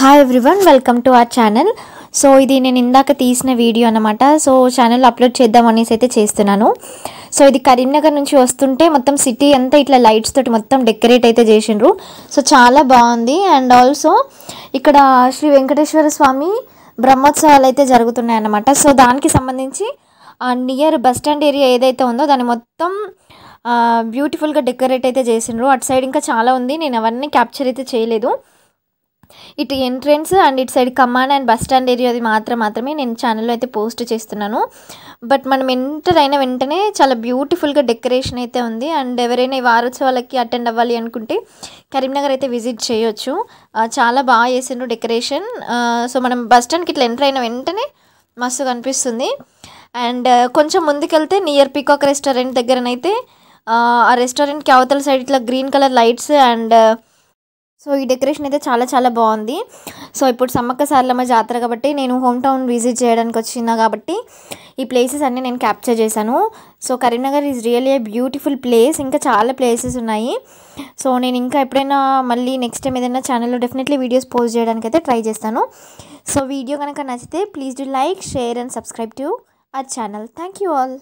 hi everyone welcome to our channel so ఇది నేను ఇందాక తీసిన వీడియో అనమాట సో ఛానల్ అప్లోడ్ చేద్దాం అనేసి అయితే చేస్తున్నాను సో ఇది కరీంనగర్ నుంచి వస్తుంటే మొత్తం సిటీ అంతా ఇట్లా లైట్స్ తోటి మొత్తం డెకరేట్ అయితే చేసిండ్రు సో చాలా బాగుంది అండ్ ఆల్సో ఇక్కడ శ్రీ వెంకటేశ్వర స్వామి బ్రహ్మోత్సవాలు అయితే జరుగుతున్నాయి అన్నమాట సో దానికి సంబంధించి నియర్ బస్ స్టాండ్ ఏరియా ఏదైతే ఉందో దాన్ని మొత్తం బ్యూటిఫుల్గా డెకరేట్ అయితే చేసిండ్రు అటు సైడ్ ఇంకా చాలా ఉంది నేను అవన్నీ క్యాప్చర్ అయితే చేయలేదు ఇటు ఎంట్రన్స్ అండ్ ఇటు side command and bus stand ఏరియాది మాత్రం మాత్రమే నేను ఛానల్లో అయితే పోస్ట్ చేస్తున్నాను బట్ మనం ఎంటర్ అయిన వెంటనే చాలా బ్యూటిఫుల్గా డెకరేషన్ అయితే ఉంది అండ్ ఎవరైనా ఈ వారోత్సవాలకి అటెండ్ అవ్వాలి అనుకుంటే కరీంనగర్ అయితే విజిట్ చేయొచ్చు చాలా బాగా చేసిండ్రు డెకరేషన్ సో మనం బస్ స్టాండ్కి ఇట్లా ఎంటర్ అయిన వెంటనే మస్తు కనిపిస్తుంది అండ్ కొంచెం ముందుకెళ్తే నియర్ పీకాక్ రెస్టారెంట్ దగ్గరనైతే ఆ రెస్టారెంట్కి అవతల సైడ్ ఇట్లా green colour lights and so ఈ డెకరేషన్ అయితే చాలా చాలా బాగుంది సో ఇప్పుడు సమ్మక్క సారలమ్మ జాతర కాబట్టి నేను హోమ్ టౌన్ విజిట్ చేయడానికి వచ్చిన కాబట్టి ఈ ప్లేసెస్ అన్నీ నేను క్యాప్చర్ చేశాను so Karimnagar is really a beautiful place ఇంకా చాలా ప్లేసెస్ ఉన్నాయి సో నేను ఇంకా ఎప్పుడైనా మళ్ళీ నెక్స్ట్ టైం ఏదైనా ఛానల్లో డెఫినెట్లీ వీడియోస్ పోస్ట్ చేయడానికి అయితే ట్రై చేస్తాను సో వీడియో కనుక నచ్చితే please do like share and subscribe to our channel thank you all